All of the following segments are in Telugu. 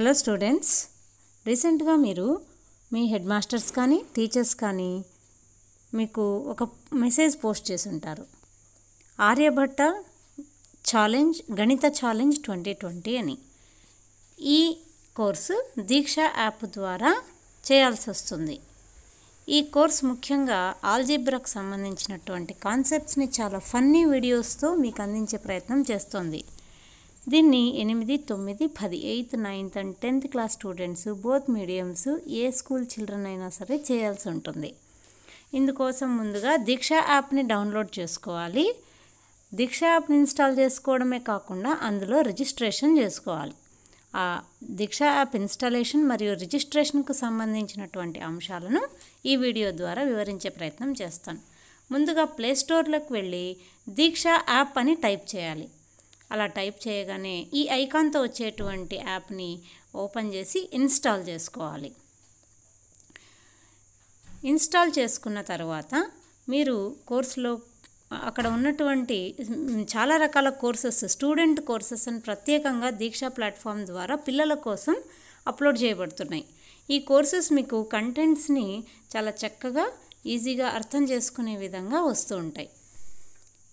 హలో స్టూడెంట్స్ రీసెంట్గా మీరు మీ హెడ్ మాస్టర్స్ కానీ టీచర్స్ కానీ మీకు ఒక మెసేజ్ పోస్ట్ చేసి ఉంటారు Aryabhatta challenge Ganita challenge twenty twenty అని ఈ కోర్సు దీక్ష యాప్ ద్వారా చేయాల్సి వస్తుంది ఈ కోర్స్ ముఖ్యంగా ఆల్జీబ్రాకు సంబంధించినటువంటి కాన్సెప్ట్స్ని చాలా ఫన్నీ వీడియోస్తో మీకు అందించే ప్రయత్నం చేస్తుంది దీన్ని ఎనిమిది తొమ్మిది పది eighth ninth and tenth class students both mediums ఏ స్కూల్ చిల్డ్రన్ అయినా సరే చేయాల్సి ఉంటుంది ఇందుకోసం ముందుగా దీక్ష యాప్ని డౌన్లోడ్ చేసుకోవాలి దీక్ష యాప్ని ఇన్స్టాల్ చేసుకోవడమే కాకుండా అందులో రిజిస్ట్రేషన్ చేసుకోవాలి ఆ దీక్ష యాప్ ఇన్స్టాలేషన్ మరియు రిజిస్ట్రేషన్కు సంబంధించినటువంటి అంశాలను ఈ వీడియో ద్వారా వివరించే ప్రయత్నం చేస్తాను ముందుగా ప్లేస్టోర్లోకి వెళ్ళి దీక్ష యాప్ అని టైప్ చేయాలి అలా టైప్ చేయగానే ఈ ఐకాన్తో వచ్చేటువంటి యాప్ని ఓపెన్ చేసి ఇన్స్టాల్ చేసుకోవాలి ఇన్స్టాల్ చేసుకున్న తర్వాత మీరు కోర్సులో అక్కడ ఉన్నటువంటి చాలా రకాల కోర్సెస్ స్టూడెంట్ కోర్సెస్ అని ప్రత్యేకంగా దీక్ష ప్లాట్ఫామ్ ద్వారా పిల్లల కోసం అప్లోడ్ చేయబడుతున్నాయి ఈ కోర్సెస్ మీకు కంటెంట్స్ని చాలా చక్కగా ఈజీగా అర్థం చేసుకునే విధంగా వస్తూ ఉంటాయి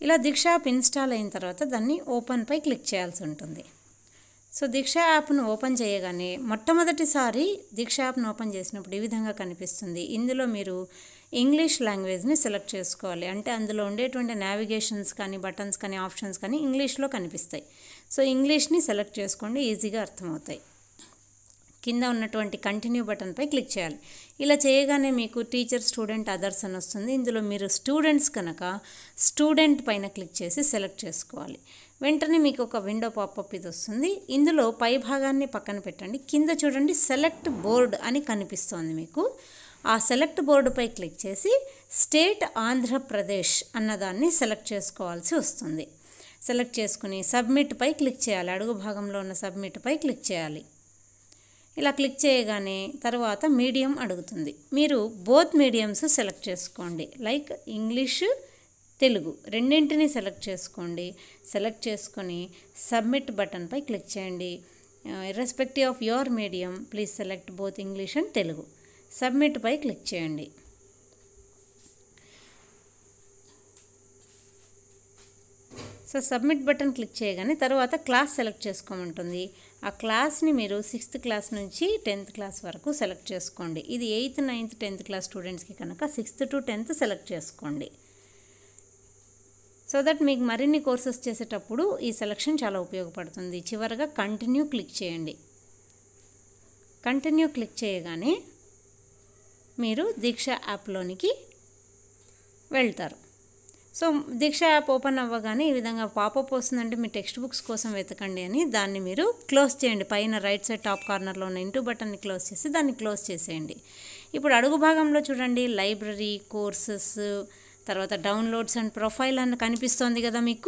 ఇలా దీక్ష యాప్ ఇన్స్టాల్ అయిన తర్వాత దాన్ని ఓపెన్పై క్లిక్ చేయాల్సి ఉంటుంది సో దీక్ష యాప్ను ఓపెన్ చేయగానే మొట్టమొదటిసారి దీక్ష యాప్ను ఓపెన్ చేసినప్పుడు ఈ విధంగా కనిపిస్తుంది ఇందులో మీరు ఇంగ్లీష్ లాంగ్వేజ్ని సెలెక్ట్ చేసుకోవాలి అంటే అందులో ఉండేటువంటి నావిగేషన్స్ కానీ బటన్స్ కానీ ఆప్షన్స్ కానీ ఇంగ్లీష్లో కనిపిస్తాయి సో ఇంగ్లీష్ని సెలెక్ట్ చేసుకోండి ఈజీగా అర్థమవుతాయి కింద ఉన్నటువంటి కంటిన్యూ బటన్పై క్లిక్ చేయాలి ఇలా చేయగానే మీకు టీచర్ స్టూడెంట్ అదర్స్ అని వస్తుంది ఇందులో మీరు స్టూడెంట్స్ కనుక స్టూడెంట్ పైన క్లిక్ చేసి సెలెక్ట్ చేసుకోవాలి వెంటనే మీకు ఒక విండో పాపప్ ఇది వస్తుంది ఇందులో పై భాగాన్ని పక్కన పెట్టండి కింద చూడండి సెలెక్ట్ బోర్డ్ అని కనిపిస్తోంది మీకు ఆ సెలెక్ట్ బోర్డుపై క్లిక్ చేసి స్టేట్ ఆంధ్రప్రదేశ్ అన్నదాన్ని సెలెక్ట్ చేసుకోవాల్సి వస్తుంది సెలెక్ట్ చేసుకుని సబ్మిట్పై క్లిక్ చేయాలి అడుగు భాగంలో ఉన్న సబ్మిట్పై క్లిక్ చేయాలి ఇలా క్లిక్ చేయగానే తర్వాత మీడియం అడుగుతుంది మీరు బోత్ మీడియంస్ సెలెక్ట్ చేసుకోండి లైక్ ఇంగ్లీష్ తెలుగు రెండింటిని సెలెక్ట్ చేసుకోండి సెలెక్ట్ చేసుకొని సబ్మిట్ బటన్పై క్లిక్ చేయండి irrespective of your medium please select both English and Telugu సబ్మిట్పై క్లిక్ చేయండి సో సబ్మిట్ బటన్ క్లిక్ చేయగానే తర్వాత క్లాస్ సెలెక్ట్ చేసుకోమంటుంది ఆ క్లాస్ని మీరు సిక్స్త్ క్లాస్ నుంచి టెన్త్ క్లాస్ వరకు సెలెక్ట్ చేసుకోండి ఇది ఎయిత్ నైన్త్ టెన్త్ క్లాస్ స్టూడెంట్స్కి కనుక సిక్స్త్ టు టెన్త్ సెలెక్ట్ చేసుకోండి సో దట్ మీకు మరిన్ని కోర్సెస్ చేసేటప్పుడు ఈ సెలక్షన్ చాలా ఉపయోగపడుతుంది చివరగా కంటిన్యూ క్లిక్ చేయండి కంటిన్యూ క్లిక్ చేయగానే మీరు దీక్ష యాప్లోనికి వెళ్తారు సో దీక్ష యాప్ ఓపెన్ అవ్వగానే ఈ విధంగా పాపప్ వస్తుందంటే మీ టెక్స్ట్ బుక్స్ కోసం వెతకండి అని దాన్ని మీరు క్లోజ్ చేయండి పైన రైట్ సైడ్ టాప్ కార్నర్లో ఉన్న ఇంటూ బటన్ని క్లోజ్ చేసి దాన్ని క్లోజ్ చేసేయండి ఇప్పుడు అడుగు భాగంలో చూడండి లైబ్రరీ కోర్సెస్ తర్వాత డౌన్లోడ్స్ అండ్ ప్రొఫైల్ అని కనిపిస్తోంది కదా మీకు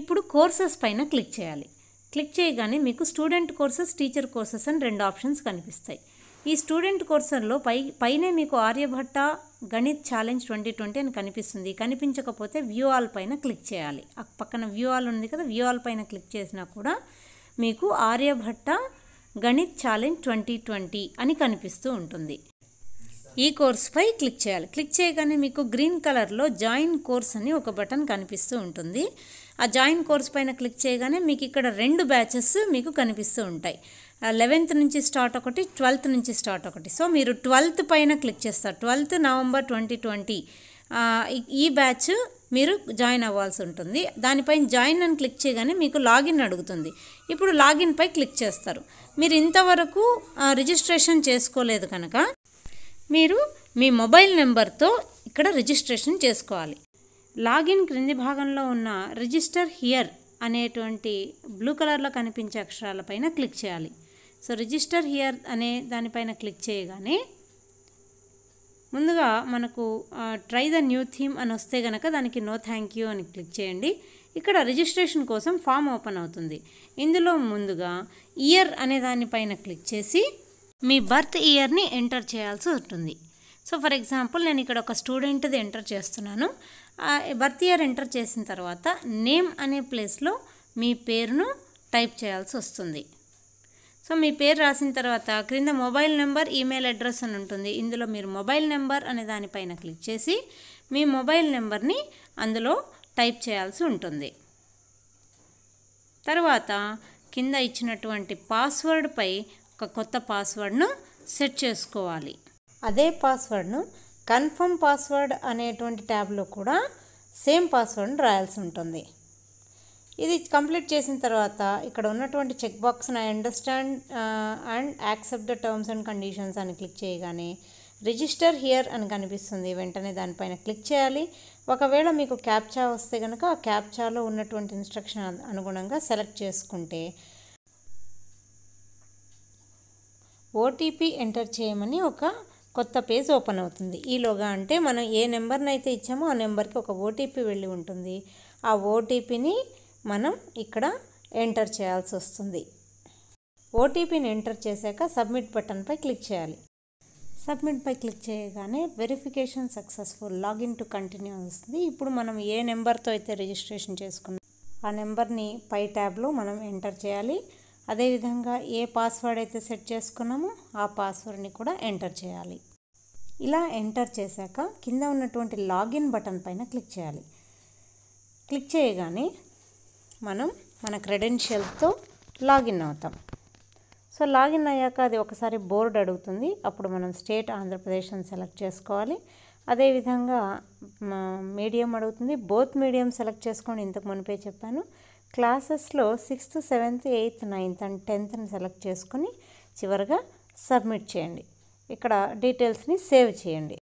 ఇప్పుడు కోర్సెస్ పైన క్లిక్ చేయాలి క్లిక్ చేయగానే మీకు స్టూడెంట్ కోర్సెస్ టీచర్ కోర్సెస్ అని రెండు ఆప్షన్స్ కనిపిస్తాయి ఈ స్టూడెంట్ కోర్సెస్లో పై పైనే మీకు Aryabhatta Ganit challenge twenty twenty అని కనిపిస్తుంది కనిపించకపోతే వ్యూ ఆల్ పైన క్లిక్ చేయాలి ఆ పక్కన వ్యూ ఆల్ ఉంది కదా వ్యూ ఆల్ పైన క్లిక్ చేసినా కూడా మీకు Aryabhatta Ganit challenge twenty twenty అని కనిపిస్తూ ఉంటుంది ఈ కోర్స్పై క్లిక్ చేయాలి క్లిక్ చేయగానే మీకు గ్రీన్ కలర్లో జాయిన్ కోర్స్ అని ఒక బటన్ కనిపిస్తూ ఉంటుంది ఆ జాయిన్ కోర్స్ పైన క్లిక్ చేయగానే మీకు ఇక్కడ రెండు బ్యాచెస్ మీకు కనిపిస్తూ ఉంటాయి లెవెన్త్ నుంచి స్టార్ట్ ఒకటి ట్వెల్త్ నుంచి స్టార్ట్ ఒకటి సో మీరు ట్వెల్త్ పైన క్లిక్ చేస్తారు ట్వెల్త్ నవంబర్ ట్వంటీ ట్వంటీ ఈ బ్యాచ్ మీరు జాయిన్ అవ్వాల్సి ఉంటుంది దానిపైన జాయిన్ అని క్లిక్ చేయగానే మీకు లాగిన్ అడుగుతుంది ఇప్పుడు లాగిన్పై క్లిక్ చేస్తారు మీరు ఇంతవరకు రిజిస్ట్రేషన్ చేసుకోలేదు కనుక మీరు మీ మొబైల్ నెంబర్తో ఇక్కడ రిజిస్ట్రేషన్ చేసుకోవాలి లాగిన్ క్రింది భాగంలో ఉన్న రిజిస్టర్ హియర్ అనేటువంటి బ్లూ కలర్లో కనిపించే అక్షరాలపైన క్లిక్ చేయాలి సో రిజిస్టర్ హియర్ అనే దానిపైన క్లిక్ చేయగానే ముందుగా మనకు ట్రై ద న్యూ థీమ్ అని వస్తే కనుక దానికి నో థ్యాంక్ యూ అని క్లిక్ చేయండి ఇక్కడ రిజిస్ట్రేషన్ కోసం ఫామ్ ఓపెన్ అవుతుంది ఇందులో ముందుగా ఇయర్ అనే దానిపైన క్లిక్ చేసి మీ బర్త్ ఇయర్ని ఎంటర్ చేయాల్సి ఉంటుంది సో ఫర్ ఎగ్జాంపుల్ నేను ఇక్కడ ఒక స్టూడెంట్ది ఎంటర్ చేస్తున్నాను బర్త్ ఇయర్ ఎంటర్ చేసిన తర్వాత నేమ్ అనే ప్లేస్లో మీ పేరును టైప్ చేయాల్సి వస్తుంది సో మీ పేరు రాసిన తర్వాత క్రింద మొబైల్ నెంబర్ ఈమెయిల్ అడ్రస్ అని ఉంటుంది ఇందులో మీరు మొబైల్ నెంబర్ అనే దానిపైన క్లిక్ చేసి మీ మొబైల్ నెంబర్ని అందులో టైప్ చేయాల్సి ఉంటుంది తర్వాత కింద ఇచ్చినటువంటి పాస్వర్డ్పై ఒక కొత్త పాస్వర్డ్ను సెట్ చేసుకోవాలి అదే పాస్వర్డ్ను కన్ఫర్మ్ పాస్వర్డ్ అనేటువంటి ట్యాబ్లో కూడా సేమ్ పాస్వర్డ్ను రాయాల్సి ఉంటుంది ఇది కంప్లీట్ చేసిన తర్వాత ఇక్కడ ఉన్నటువంటి చెక్ బాక్స్ని I understand and accept the terms and conditions అని క్లిక్ చేయగానే రిజిస్టర్ హియర్ అని కనిపిస్తుంది వెంటనే దానిపైన క్లిక్ చేయాలి ఒకవేళ మీకు క్యాప్చా వస్తే కనుక ఆ క్యాప్చాలో ఉన్నటువంటి ఇన్స్ట్రక్షన్ అనుగుణంగా సెలెక్ట్ చేసుకుంటే ఓటీపీ ఎంటర్ చేయమని ఒక కొత్త పేజ్ ఓపెన్ అవుతుంది ఈలోగా అంటే మనం ఏ నెంబర్ని అయితే ఇచ్చామో ఆ నెంబర్కి ఒక ఓటీపీ వెళ్ళి ఉంటుంది ఆ ఓటీపీని మనం ఇక్కడ ఎంటర్ చేయాల్సి వస్తుంది ఓటీపీని ఎంటర్ చేశాక సబ్మిట్ బటన్పై క్లిక్ చేయాలి సబ్మిట్పై క్లిక్ చేయగానే verification successful login to continue వస్తుంది ఇప్పుడు మనం ఏ నెంబర్తో అయితే రిజిస్ట్రేషన్ చేసుకున్నాం ఆ నెంబర్ని పై ట్యాబ్లో మనం ఎంటర్ చేయాలి అదేవిధంగా ఏ పాస్వర్డ్ అయితే సెట్ చేసుకున్నామో ఆ పాస్వర్డ్ని కూడా ఎంటర్ చేయాలి ఇలా ఎంటర్ చేశాక కింద ఉన్నటువంటి లాగిన్ బటన్ పైన క్లిక్ చేయాలి క్లిక్ చేయగానే మనం మన క్రెడెన్షియల్తో లాగిన్ అవుతాం సో లాగిన్ అయ్యాక అది ఒకసారి బోర్డు అడుగుతుంది అప్పుడు మనం స్టేట్ ఆంధ్రప్రదేశ్ అని సెలెక్ట్ చేసుకోవాలి అదేవిధంగా మీడియం అడుగుతుంది బోత్ మీడియం సెలెక్ట్ చేసుకొని ఇంతకు మునిపే చెప్పాను క్లాసెస్లో sixth seventh eighth ninth and టెన్త్ని సెలెక్ట్ చేసుకుని చివరిగా సబ్మిట్ చేయండి ఇక్కడ డీటెయిల్స్ని సేవ్ చేయండి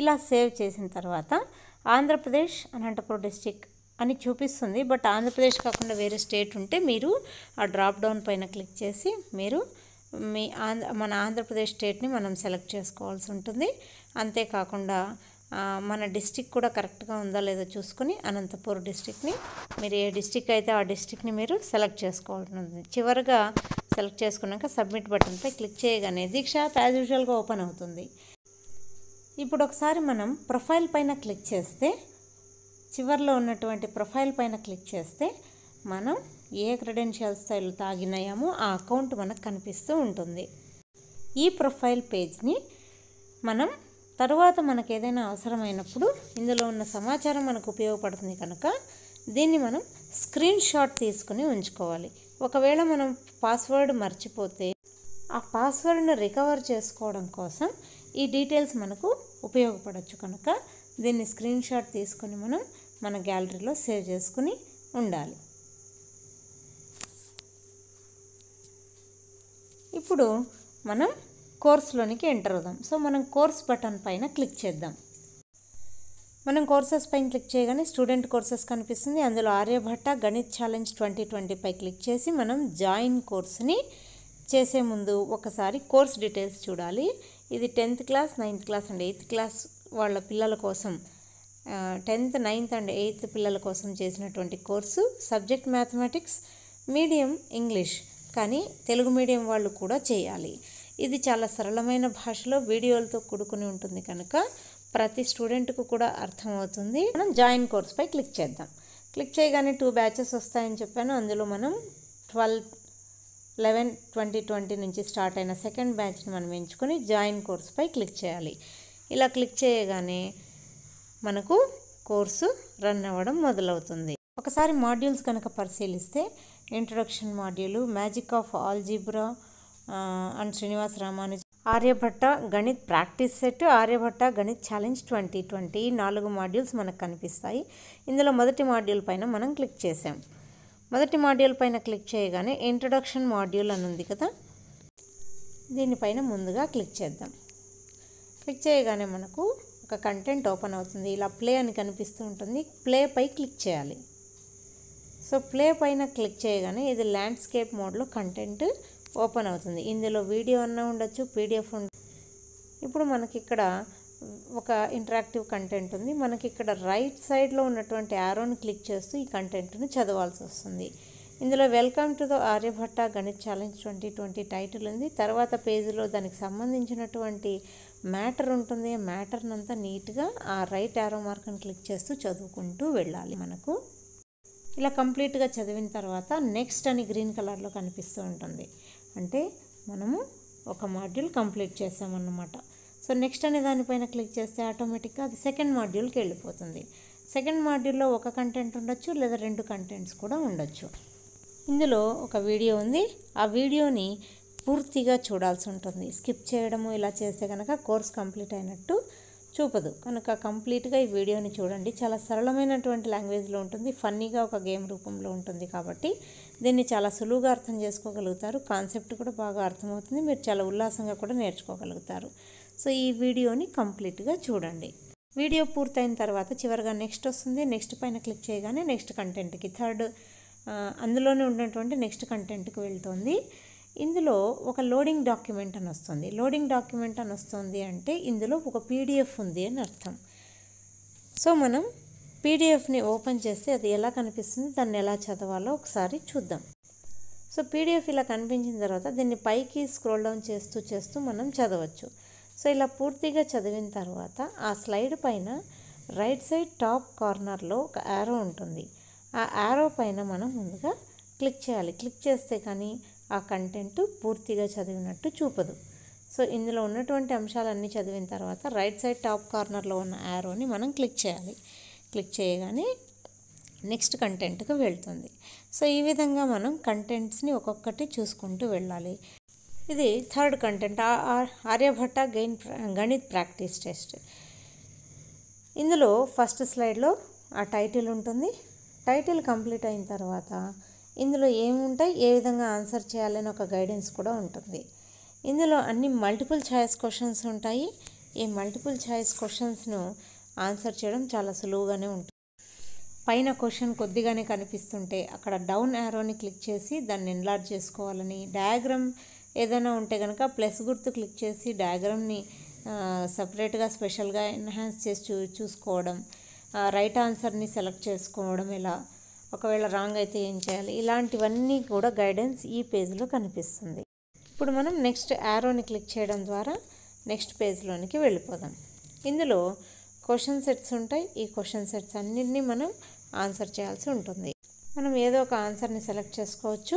ఇలా సేవ్ చేసిన తర్వాత ఆంధ్రప్రదేశ్ అనంతపురం డిస్టిక్ అని చూపిస్తుంది బట్ ఆంధ్రప్రదేశ్ కాకుండా వేరే స్టేట్ ఉంటే మీరు ఆ డ్రాప్ డౌన్ పైన క్లిక్ చేసి మీరు మీ ఆంధ్ర మన ఆంధ్రప్రదేశ్ స్టేట్ని మనం సెలెక్ట్ చేసుకోవాల్సి ఉంటుంది అంతేకాకుండా మన డిస్టిక్ కూడా కరెక్ట్గా ఉందా లేదో చూసుకుని అనంతపూర్ డిస్టిక్ని మీరు ఏ డిస్టిక్ అయితే ఆ డిస్టిక్ని మీరు సెలెక్ట్ చేసుకోవాల్సింది చివరిగా సెలెక్ట్ చేసుకున్నాక సబ్మిట్ బటన్పై క్లిక్ చేయగానే దీక్ష యాజ్ యూజువల్గా ఓపెన్ అవుతుంది ఇప్పుడు ఒకసారి మనం ప్రొఫైల్ పైన క్లిక్ చేస్తే చివరిలో ఉన్నటువంటి ప్రొఫైల్ పైన క్లిక్ చేస్తే మనం ఏ స్టైల్ తాగినాయామో ఆ అకౌంట్ మనకు కనిపిస్తూ ఉంటుంది ఈ ప్రొఫైల్ పేజ్ని మనం తరువాత మనకు ఏదైనా అవసరమైనప్పుడు ఇందులో ఉన్న సమాచారం మనకు ఉపయోగపడుతుంది కనుక దీన్ని మనం స్క్రీన్ షాట్ తీసుకుని ఉంచుకోవాలి ఒకవేళ మనం పాస్వర్డ్ మర్చిపోతే ఆ పాస్వర్డ్ను రికవర్ చేసుకోవడం కోసం ఈ డీటెయిల్స్ మనకు ఉపయోగపడవచ్చు కనుక దీన్ని స్క్రీన్ షాట్ తీసుకొని మనం మన గ్యాలరీలో సేవ్ చేసుకుని ఉండాలి ఇప్పుడు మనం కోర్సులోనికి ఎంటర్ అవుదాం సో మనం కోర్స్ బటన్ పైన క్లిక్ చేద్దాం మనం కోర్సెస్ పైన క్లిక్ చేయగానే స్టూడెంట్ కోర్సెస్ కనిపిస్తుంది అందులో Aryabhatta Ganit challenge twenty twenty పై క్లిక్ చేసి మనం జాయిన్ కోర్స్ని చేసే ముందు ఒకసారి కోర్స్ డీటెయిల్స్ చూడాలి ఇది tenth class ninth class and eighth class వాళ్ళ పిల్లల కోసం టెన్త్ నైన్త్ అండ్ ఎయిత్ పిల్లల కోసం చేసినటువంటి course subject mathematics medium English కానీ తెలుగు మీడియం వాళ్ళు కూడా చేయాలి ఇది చాలా సరళమైన భాషలో వీడియోలతో కూడుకుని ఉంటుంది కనుక ప్రతి స్టూడెంట్కు కూడా అర్థమవుతుంది మనం జాయిన్ కోర్స్పై క్లిక్ చేద్దాం క్లిక్ చేయగానే టూ బ్యాచెస్ వస్తాయని చెప్పాను అందులో మనం ట్వెల్వ్ లెవెన్ ట్వంటీ ట్వంటీ నుంచి స్టార్ట్ అయిన సెకండ్ బ్యాచ్ని మనం ఎంచుకొని జాయిన్ కోర్స్పై క్లిక్ చేయాలి ఇలా క్లిక్ చేయగానే మనకు కోర్సు రన్ అవ్వడం మొదలవుతుంది ఒకసారి మాడ్యూల్స్ కనుక పరిశీలిస్తే introduction module magic of algebra and Srinivas Ramanuj Aryabhatta Ganit practice set Aryabhatta Ganit challenge twenty twenty నాలుగు మాడ్యూల్స్ మనకు కనిపిస్తాయి ఇందులో మొదటి మాడ్యూల్ పైన మనం క్లిక్ చేసాం మొదటి మాడ్యూల్ పైన క్లిక్ చేయగానే ఇంట్రడక్షన్ మాడ్యూల్ అని ఉంది కదా దీనిపైన ముందుగా క్లిక్ చేద్దాం క్లిక్ చేయగానే మనకు ఒక కంటెంట్ ఓపెన్ అవుతుంది ఇలా ప్లే అని కనిపిస్తూ ఉంటుంది ప్లేపై క్లిక్ చేయాలి సో ప్లే పైన క్లిక్ చేయగానే ఇది ల్యాండ్స్కేప్ మోడ్లో కంటెంట్ ఓపెన్ అవుతుంది ఇందులో వీడియో అన్న ఉండొచ్చు పీడిఎఫ్ ఉండ ఇప్పుడు మనకి ఇక్కడ ఒక ఇంటరాక్టివ్ కంటెంట్ ఉంది మనకి ఇక్కడ రైట్ సైడ్లో ఉన్నటువంటి యారోని క్లిక్ చేస్తూ ఈ కంటెంట్ని చదవాల్సి వస్తుంది ఇందులో వెల్కమ్ టు ద ఆర్యభట్ట గణిత ఛాలెంజ్ ట్వంటీ ట్వంటీ టైటిల్ ఉంది తర్వాత పేజీలో దానికి సంబంధించినటువంటి మ్యాటర్ ఉంటుంది మ్యాటర్నంతా నీట్గా ఆ రైట్ యారో మార్క్ని క్లిక్ చేస్తూ చదువుకుంటూ వెళ్ళాలి మనకు ఇలా కంప్లీట్గా చదివిన తర్వాత నెక్స్ట్ అని గ్రీన్ కలర్లో కనిపిస్తూ ఉంటుంది అంటే మనము ఒక మాడ్యూల్ కంప్లీట్ చేసామన్నమాట సో నెక్స్ట్ అనే దానిపైన క్లిక్ చేస్తే ఆటోమేటిక్గా అది సెకండ్ మాడ్యూల్కి వెళ్ళిపోతుంది సెకండ్ మాడ్యూల్లో ఒక కంటెంట్ ఉండొచ్చు లేదా రెండు కంటెంట్స్ కూడా ఉండొచ్చు ఇందులో ఒక వీడియో ఉంది ఆ వీడియోని పూర్తిగా చూడాల్సి ఉంటుంది స్కిప్ చేయడము ఇలా చేస్తే కనుక కోర్స్ కంప్లీట్ అయినట్టు చూపదు కనుక కంప్లీట్గా ఈ వీడియోని చూడండి చాలా సరళమైనటువంటి లాంగ్వేజ్లో ఉంటుంది ఫన్నీగా ఒక గేమ్ రూపంలో ఉంటుంది కాబట్టి దీన్ని చాలా సులువుగా అర్థం చేసుకోగలుగుతారు కాన్సెప్ట్ కూడా బాగా అర్థమవుతుంది మీరు చాలా ఉల్లాసంగా కూడా నేర్చుకోగలుగుతారు సో ఈ వీడియోని కంప్లీట్గా చూడండి వీడియో పూర్తయిన తర్వాత చివరిగా నెక్స్ట్ వస్తుంది నెక్స్ట్ పైన క్లిక్ చేయగానే నెక్స్ట్ కంటెంట్కి థర్డ్ అందులోనే ఉన్నటువంటి నెక్స్ట్ కంటెంట్కి వెళ్తుంది ఇందులో ఒక లోడింగ్ డాక్యుమెంట్ అని వస్తుంది లోడింగ్ డాక్యుమెంట్ అని వస్తుంది అంటే ఇందులో ఒక పీడిఎఫ్ ఉంది అని అర్థం సో మనం పీడిఎఫ్ని ఓపెన్ చేస్తే అది ఎలా కనిపిస్తుంది దాన్ని ఎలా చదవాలో ఒకసారి చూద్దాం సో పీడిఎఫ్ ఇలా కనిపించిన తర్వాత దీన్ని పైకి స్క్రోల్ డౌన్ చేస్తూ చేస్తూ మనం చదవచ్చు సో ఇలా పూర్తిగా చదివిన తర్వాత ఆ స్లైడ్ పైన రైట్ సైడ్ టాప్ కార్నర్లో ఒక యారో ఉంటుంది ఆ యారో పైన మనం ముందుగా క్లిక్ చేయాలి క్లిక్ చేస్తే కానీ ఆ కంటెంట్ పూర్తిగా చదివినట్టు చూపదు సో ఇందులో ఉన్నటువంటి అంశాలన్నీ చదివిన తర్వాత రైట్ సైడ్ టాప్ కార్నర్లో ఉన్న యారోని మనం క్లిక్ చేయాలి క్లిక్ చేయగానే నెక్స్ట్ కంటెంట్కి వెళ్తుంది సో ఈ విధంగా మనం కంటెంట్స్ని ఒక్కొక్కటి చూసుకుంటూ వెళ్ళాలి ఇది థర్డ్ కంటెంట్ ఆర్యభట్ట గెయిన్ గణిత్ ప్రాక్టీస్ టెస్ట్ ఇందులో ఫస్ట్ స్లైడ్లో ఆ టైటిల్ ఉంటుంది టైటిల్ కంప్లీట్ అయిన తర్వాత ఇందులో ఏముంటాయి ఏ విధంగా ఆన్సర్ చేయాలని ఒక గైడెన్స్ కూడా ఉంటుంది ఇందులో అన్ని మల్టిపుల్ ఛాయిస్ క్వశ్చన్స్ ఉంటాయి ఈ మల్టిపుల్ ఛాయిస్ క్వశ్చన్స్ను ఆన్సర్ చేయడం చాలా సులువుగానే ఉంటుంది పైన క్వశ్చన్ కొద్దిగానే కనిపిస్తుంటే అక్కడ డౌన్ యారోని క్లిక్ చేసి దాన్ని ఎన్లార్జ్ చేసుకోవాలని డయాగ్రామ్ ఏదైనా ఉంటే కనుక ప్లస్ గుర్తు క్లిక్ చేసి డయాగ్రామ్ని సపరేట్గా స్పెషల్గా ఎన్హాన్స్ చేసి చూ చూసుకోవడం రైట్ ఆన్సర్ని సెలెక్ట్ చేసుకోవడం ఇలా ఒకవేళ రాంగ్ అయితే ఏం చేయాలి ఇలాంటివన్నీ కూడా గైడెన్స్ ఈ పేజ్లో కనిపిస్తుంది ఇప్పుడు మనం నెక్స్ట్ యారోని క్లిక్ చేయడం ద్వారా నెక్స్ట్ పేజ్లోనికి వెళ్ళిపోదాం ఇందులో క్వశ్చన్ సెట్స్ ఉంటాయి ఈ క్వశ్చన్ సెట్స్ అన్నింటినీ మనం ఆన్సర్ చేయాల్సి ఉంటుంది మనం ఏదో ఒక ఆన్సర్ని సెలెక్ట్ చేసుకోవచ్చు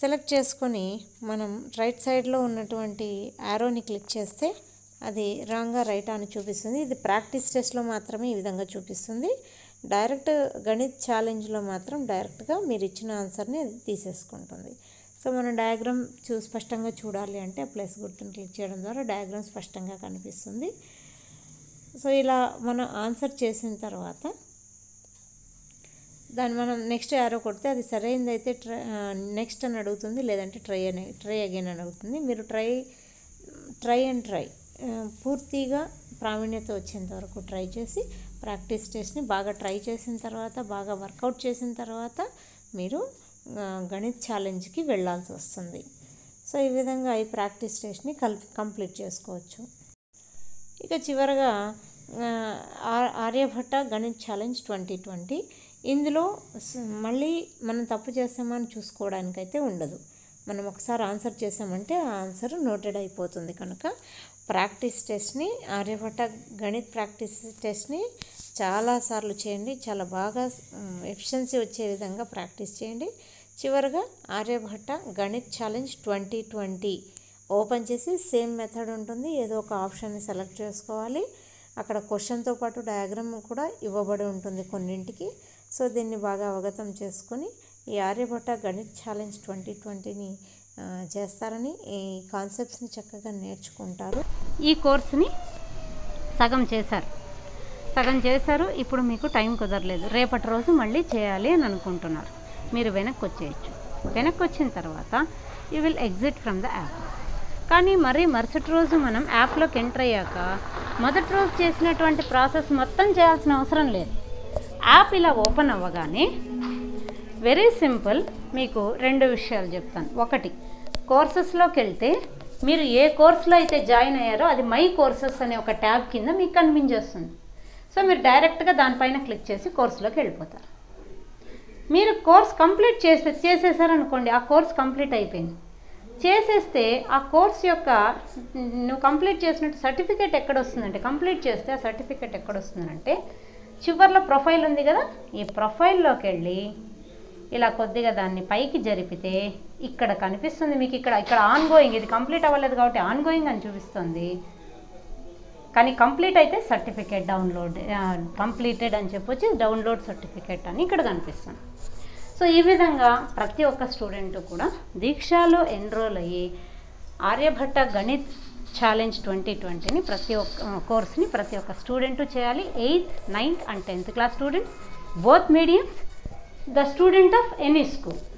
సెలెక్ట్ చేసుకొని మనం రైట్ సైడ్లో ఉన్నటువంటి యారోని క్లిక్ చేస్తే అది రాంగా రైట్ అని చూపిస్తుంది ఇది ప్రాక్టీస్ టెస్ట్లో మాత్రమే ఈ విధంగా చూపిస్తుంది డైరెక్ట్ గణిత్ ఛాలెంజ్లో మాత్రం డైరెక్ట్గా మీరు ఇచ్చిన ఆన్సర్ని అది తీసేసుకుంటుంది సో మనం డయాగ్రామ్ చూ స్పష్టంగా చూడాలి అంటే ప్లస్ గుర్తును క్లిక్ చేయడం ద్వారా డయాగ్రామ్ స్పష్టంగా కనిపిస్తుంది సో ఇలా మనం ఆన్సర్ చేసిన తర్వాత దాన్ని మనం నెక్స్ట్ యారో కొడితే అది సరైనదైతే ట్రై నెక్స్ట్ అని అడుగుతుంది లేదంటే ట్రై అని ట్రై అగైన్ అని అడుగుతుంది మీరు ట్రై ట్రై అండ్ ట్రై పూర్తిగా ప్రావీణ్యత వచ్చేంత వరకు ట్రై చేసి ప్రాక్టీస్ టెస్ట్ని బాగా ట్రై చేసిన తర్వాత బాగా వర్కౌట్ చేసిన తర్వాత మీరు గణిత్ ఛాలెంజ్కి వెళ్ళాల్సి వస్తుంది సో ఈ విధంగా ఈ ప్రాక్టీస్ టెస్ట్ని కల్ కంప్లీట్ చేసుకోవచ్చు ఇక చివరగా Aryabhatta Ganit challenge twenty twenty ఇందులో మళ్ళీ మనం తప్పు చేస్తామని చూసుకోవడానికైతే ఉండదు మనం ఒకసారి ఆన్సర్ చేసామంటే ఆ ఆన్సర్ నోటెడ్ అయిపోతుంది కనుక ప్రాక్టీస్ టెస్ట్ని ఆర్యభట్ట గణిత్ ప్రాక్టీస్ టెస్ట్ని చాలాసార్లు చేయండి చాలా బాగా ఎఫిషియన్సీ వచ్చే విధంగా ప్రాక్టీస్ చేయండి చివరిగా Aryabhatta Ganit challenge twenty twenty open చేసి సేమ్ మెథడ్ ఉంటుంది ఏదో ఒక ఆప్షన్ని సెలెక్ట్ చేసుకోవాలి అక్కడ క్వశ్చన్తో పాటు డయాగ్రామ్ కూడా ఇవ్వబడి ఉంటుంది కొన్నింటికి సో దీన్ని బాగా అవగతం చేసుకొని ఈ ఆర్యభట్ట గణిత్ ఛాలెంజ్ ట్వంటీ ట్వంటీని చేస్తారని ఈ కాన్సెప్ట్స్ని చక్కగా నేర్చుకుంటారు ఈ కోర్సుని సగం చేశారు సగం చేశారు ఇప్పుడు మీకు టైం కుదరలేదు రేపటి రోజు మళ్ళీ చేయాలి అని అనుకుంటున్నారు మీరు వెనక్కి వచ్చేయచ్చు వెనక్కి వచ్చిన తర్వాత you will exit from the app కానీ మరీ మరుసటి రోజు మనం యాప్లోకి ఎంటర్ అయ్యాక మొదటి రోజు చేసినటువంటి ప్రాసెస్ మొత్తం చేయాల్సిన అవసరం లేదు యాప్ ఇలా ఓపెన్ అవ్వగానే వెరీ సింపుల్ మీకు రెండు విషయాలు చెప్తాను ఒకటి కోర్సెస్లోకి వెళ్తే మీరు ఏ కోర్సులో అయితే జాయిన్ అయ్యారో అది మై కోర్సెస్ అనే ఒక ట్యాబ్ కింద మీకు కనిపించేస్తుంది సో మీరు డైరెక్ట్గా దానిపైన క్లిక్ చేసి కోర్సులోకి వెళ్ళిపోతారు మీరు కోర్స్ కంప్లీట్ చేసే చేసేసారనుకోండి ఆ కోర్స్ కంప్లీట్ అయిపోయింది చేసేస్తే ఆ కోర్స్ యొక్క నువ్వు కంప్లీట్ చేసినట్టు సర్టిఫికేట్ ఎక్కడ వస్తుందంటే కంప్లీట్ చేస్తే ఆ సర్టిఫికేట్ ఎక్కడ వస్తుందంటే చివరిలో ప్రొఫైల్ ఉంది కదా ఈ ప్రొఫైల్లోకి వెళ్ళి ఇలా కొద్దిగా దాన్ని పైకి జరిపితే ఇక్కడ కనిపిస్తుంది మీకు ఇక్కడ ఇక్కడ ఆన్ గోయింగ్ ఇది కంప్లీట్ అవ్వలేదు కాబట్టి ఆన్ గోయింగ్ అని చూపిస్తుంది కానీ కంప్లీట్ అయితే సర్టిఫికేట్ డౌన్లోడ్ కంప్లీటెడ్ అని చెప్పొచ్చి డౌన్లోడ్ సర్టిఫికేట్ అని ఇక్కడ కనిపిస్తుంది సో ఈ విధంగా ప్రతి ఒక్క స్టూడెంట్ కూడా దీక్షలో ఎన్రోల్ అయ్యి ఆర్యభట్ట గణిత్ ఛాలెంజ్ ట్వంటీ ట్వంటీని ప్రతి ఒక్క కోర్స్ని ప్రతి ఒక్క స్టూడెంట్ చేయాలి eighth ninth and tenth class students both mediums the student of any school.